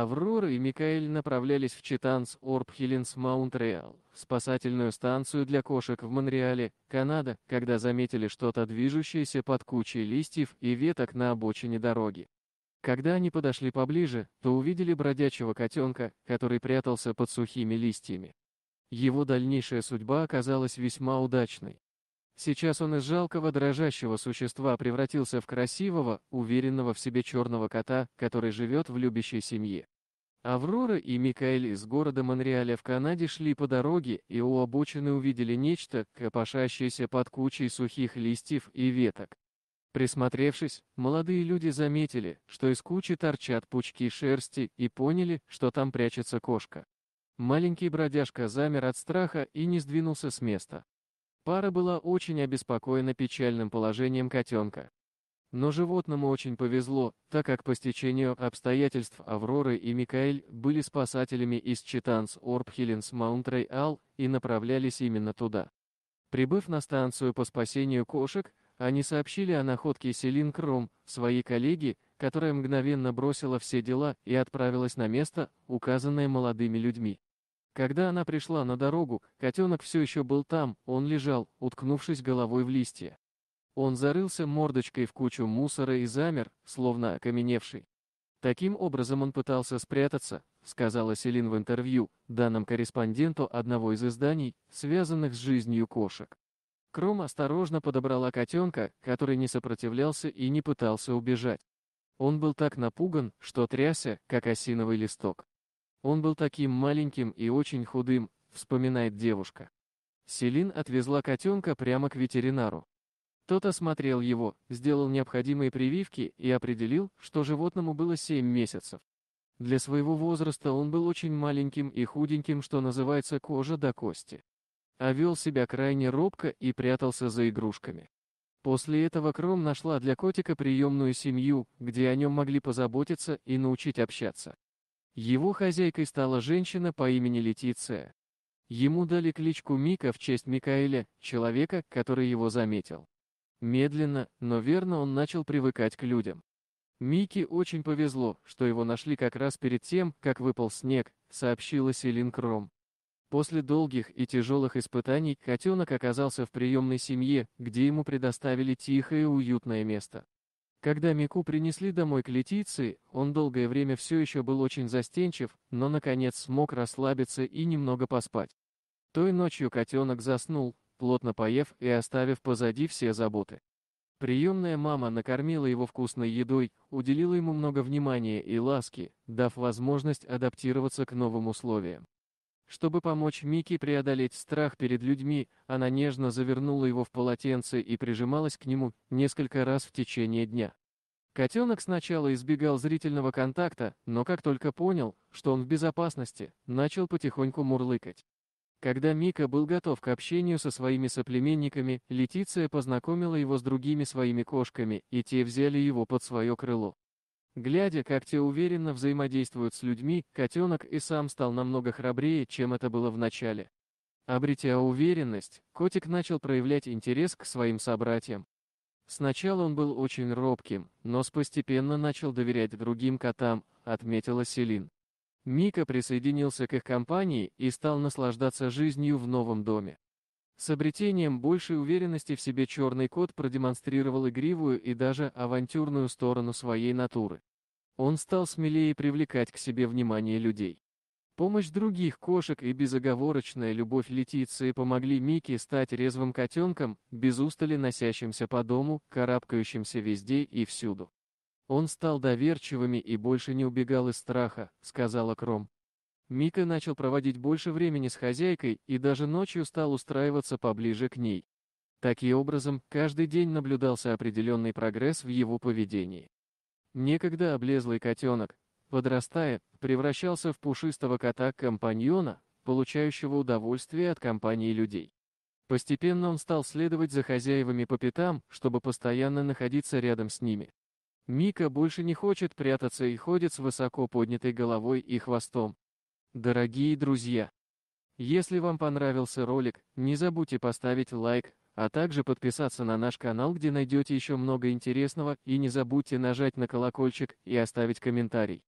Аврора и Микаэль направлялись в Читанс Орб Хиллинс Маунт спасательную станцию для кошек в Монреале, Канада, когда заметили что-то движущееся под кучей листьев и веток на обочине дороги. Когда они подошли поближе, то увидели бродячего котенка, который прятался под сухими листьями. Его дальнейшая судьба оказалась весьма удачной. Сейчас он из жалкого дрожащего существа превратился в красивого, уверенного в себе черного кота, который живет в любящей семье. Аврора и Микаэль из города Монреаля в Канаде шли по дороге и у обочины увидели нечто, копошащееся под кучей сухих листьев и веток. Присмотревшись, молодые люди заметили, что из кучи торчат пучки шерсти и поняли, что там прячется кошка. Маленький бродяжка замер от страха и не сдвинулся с места. Пара была очень обеспокоена печальным положением котенка. Но животному очень повезло, так как по стечению обстоятельств Авроры и Микаэль были спасателями из Читанс Орбхиллинс Маунт-Рейал и направлялись именно туда. Прибыв на станцию по спасению кошек, они сообщили о находке Селин Кром, своей коллеги, которая мгновенно бросила все дела и отправилась на место, указанное молодыми людьми. Когда она пришла на дорогу, котенок все еще был там, он лежал, уткнувшись головой в листья. Он зарылся мордочкой в кучу мусора и замер, словно окаменевший. Таким образом он пытался спрятаться, сказала Селин в интервью, данном корреспонденту одного из изданий, связанных с жизнью кошек. Кром осторожно подобрала котенка, который не сопротивлялся и не пытался убежать. Он был так напуган, что тряся, как осиновый листок. Он был таким маленьким и очень худым, вспоминает девушка. Селин отвезла котенка прямо к ветеринару. Тот осмотрел его, сделал необходимые прививки и определил, что животному было 7 месяцев. Для своего возраста он был очень маленьким и худеньким, что называется кожа до кости. А вел себя крайне робко и прятался за игрушками. После этого Кром нашла для котика приемную семью, где о нем могли позаботиться и научить общаться. Его хозяйкой стала женщина по имени Летиция. Ему дали кличку Мика в честь Микаэля, человека, который его заметил. Медленно, но верно он начал привыкать к людям. Мике очень повезло, что его нашли как раз перед тем, как выпал снег, сообщила Селин Кром. После долгих и тяжелых испытаний котенок оказался в приемной семье, где ему предоставили тихое и уютное место. Когда Мику принесли домой к Летиции, он долгое время все еще был очень застенчив, но наконец смог расслабиться и немного поспать. Той ночью котенок заснул, плотно поев и оставив позади все заботы. Приемная мама накормила его вкусной едой, уделила ему много внимания и ласки, дав возможность адаптироваться к новым условиям. Чтобы помочь Микки преодолеть страх перед людьми, она нежно завернула его в полотенце и прижималась к нему несколько раз в течение дня. Котенок сначала избегал зрительного контакта, но как только понял, что он в безопасности, начал потихоньку мурлыкать. Когда Мика был готов к общению со своими соплеменниками, Летиция познакомила его с другими своими кошками, и те взяли его под свое крыло. Глядя, как те уверенно взаимодействуют с людьми, котенок и сам стал намного храбрее, чем это было в начале. Обретя уверенность, котик начал проявлять интерес к своим собратьям. Сначала он был очень робким, но постепенно начал доверять другим котам, отметила Селин. Мика присоединился к их компании и стал наслаждаться жизнью в новом доме. С обретением большей уверенности в себе черный кот продемонстрировал игривую и даже авантюрную сторону своей натуры. Он стал смелее привлекать к себе внимание людей. Помощь других кошек и безоговорочная любовь Летиции помогли Микки стать резвым котенком, без устали носящимся по дому, карабкающимся везде и всюду. Он стал доверчивыми и больше не убегал из страха, сказала Кром. Мика начал проводить больше времени с хозяйкой и даже ночью стал устраиваться поближе к ней. Таким образом, каждый день наблюдался определенный прогресс в его поведении. Некогда облезлый котенок, подрастая, превращался в пушистого кота-компаньона, получающего удовольствие от компании людей. Постепенно он стал следовать за хозяевами по пятам, чтобы постоянно находиться рядом с ними. Мика больше не хочет прятаться и ходит с высоко поднятой головой и хвостом, Дорогие друзья, если вам понравился ролик, не забудьте поставить лайк, а также подписаться на наш канал, где найдете еще много интересного, и не забудьте нажать на колокольчик и оставить комментарий.